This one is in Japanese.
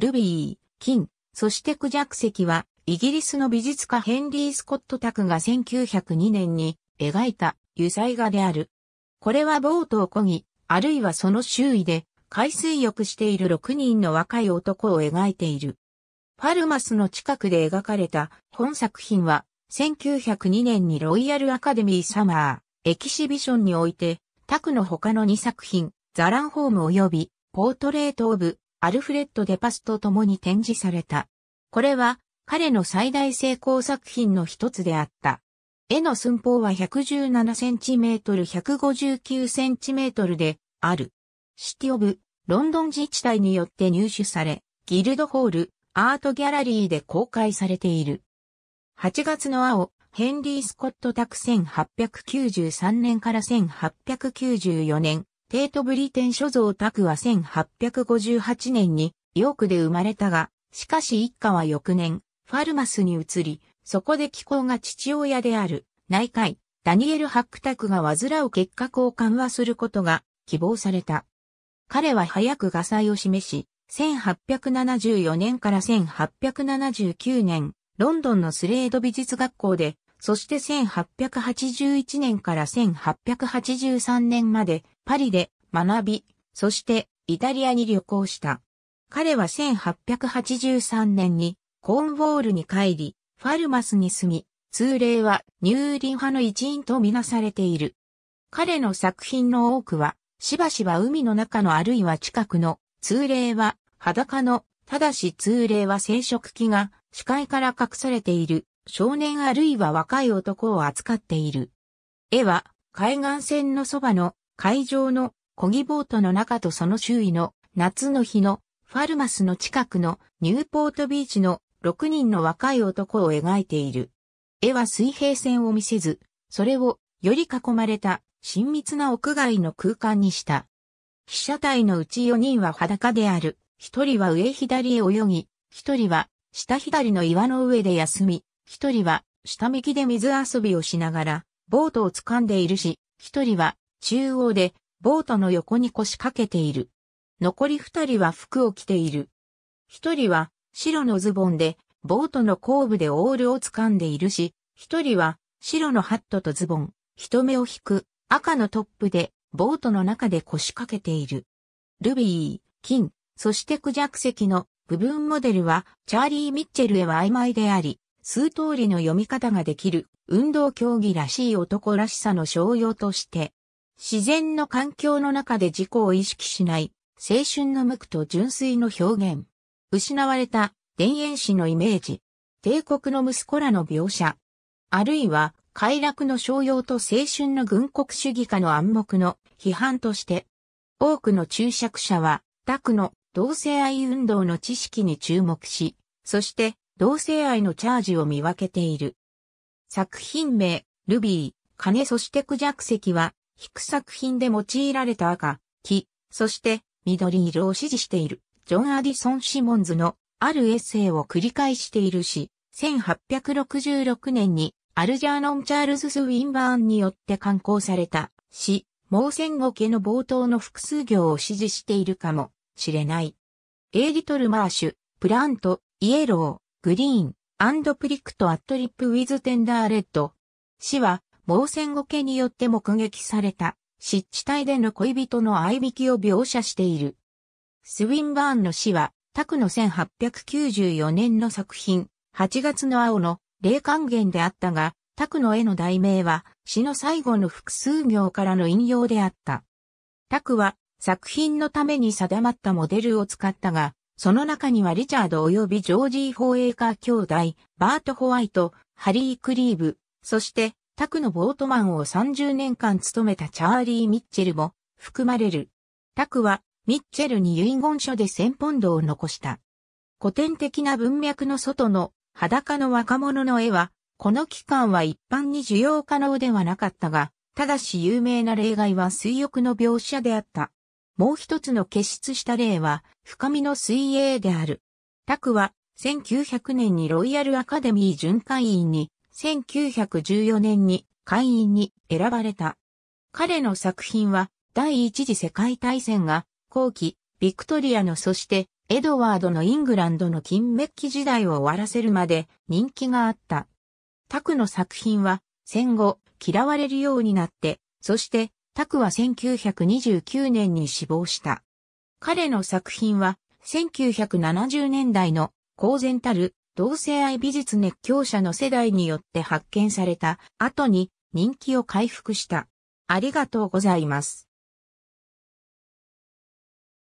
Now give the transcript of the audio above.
ルビー、金、そしてクジャク石は、イギリスの美術家ヘンリー・スコット・タクが1902年に描いた油彩画である。これはボートを漕ぎ、あるいはその周囲で海水浴している6人の若い男を描いている。パルマスの近くで描かれた本作品は、1902年にロイヤル・アカデミー・サマー、エキシビションにおいて、タクの他の2作品、ザランホーム及び、ポートレート・オブ、アルフレッド・デパスと共に展示された。これは彼の最大成功作品の一つであった。絵の寸法は 117cm159cm である。シティオブ、ロンドン自治体によって入手され、ギルドホール、アートギャラリーで公開されている。8月の青、ヘンリー・スコット・タク1893年から1894年、テート・ブリテン諸蔵クは1858年にヨークで生まれたが、しかし一家は翌年、ファルマスに移り、そこで気候が父親である、内科医、ダニエル・ハックタクが患う結核を緩和することが希望された。彼は早く画才を示し、1874年から1879年、ロンドンのスレード美術学校で、そして1881年から1883年まで、パリで学び、そしてイタリアに旅行した。彼は1883年にコーンウォールに帰り、ファルマスに住み、通例はニューリン派の一員とみなされている。彼の作品の多くは、しばしば海の中のあるいは近くの、通例は裸の、ただし通例は生殖器が視界から隠されている少年あるいは若い男を扱っている。絵は海岸線のそばの会場の小木ボートの中とその周囲の夏の日のファルマスの近くのニューポートビーチの6人の若い男を描いている。絵は水平線を見せず、それをより囲まれた親密な屋外の空間にした。被写体のうち4人は裸である。1人は上左へ泳ぎ、1人は下左の岩の上で休み、1人は下向きで水遊びをしながらボートを掴んでいるし、1人は中央で、ボートの横に腰掛けている。残り二人は服を着ている。一人は、白のズボンで、ボートの後部でオールを掴んでいるし、一人は、白のハットとズボン、人目を引く、赤のトップで、ボートの中で腰掛けている。ルビー、金、そしてクジャク石の部分モデルは、チャーリー・ミッチェルへは曖昧であり、数通りの読み方ができる、運動競技らしい男らしさの商用として、自然の環境の中で自己を意識しない青春の無垢と純粋の表現。失われた田園史のイメージ。帝国の息子らの描写。あるいは快楽の商用と青春の軍国主義化の暗黙の批判として。多くの注釈者は、タクの同性愛運動の知識に注目し、そして同性愛のチャージを見分けている。作品名、ルビー、金そしてクジャク石は、引く作品で用いられた赤、黄、そして緑色を支持している、ジョン・アディソン・シモンズのあるエッセイを繰り返しているし、1866年にアルジャーノン・チャールズ・スウィンバーンによって刊行された詩、盲戦後家の冒頭の複数行を支持しているかもしれない。エイリトル・マーシュ、プラント、イエロー、グリーン、アンドプリクト・アットリップ・ウィズ・テンダー・レッド。詩は盲戦後家によって目撃された、湿地帯での恋人のい引きを描写している。スウィンバーンの死は、タクの1894年の作品、8月の青の霊還元であったが、タクの絵の題名は、詩の最後の複数行からの引用であった。タクは、作品のために定まったモデルを使ったが、その中にはリチャード及びジョージー・ホーエーカー兄弟、バート・ホワイト、ハリー・クリーブ、そしてタクのボートマンを30年間務めたチャーリー・ミッチェルも含まれる。タクはミッチェルに遺言書で1000ポンドを残した。古典的な文脈の外の裸の若者の絵は、この期間は一般に需要可能ではなかったが、ただし有名な例外は水浴の描写であった。もう一つの結出した例は、深みの水泳である。タクは、1900年にロイヤルアカデミー巡回員に1914年に会員に選ばれた。彼の作品は第一次世界大戦が後期、ビクトリアのそしてエドワードのイングランドの金メッキ時代を終わらせるまで人気があった。タクの作品は戦後嫌われるようになって、そしてタクは1929年に死亡した。彼の作品は1970年代の公然たる同性愛美術熱狂者の世代によって発見された後に人気を回復した。ありがとうございます。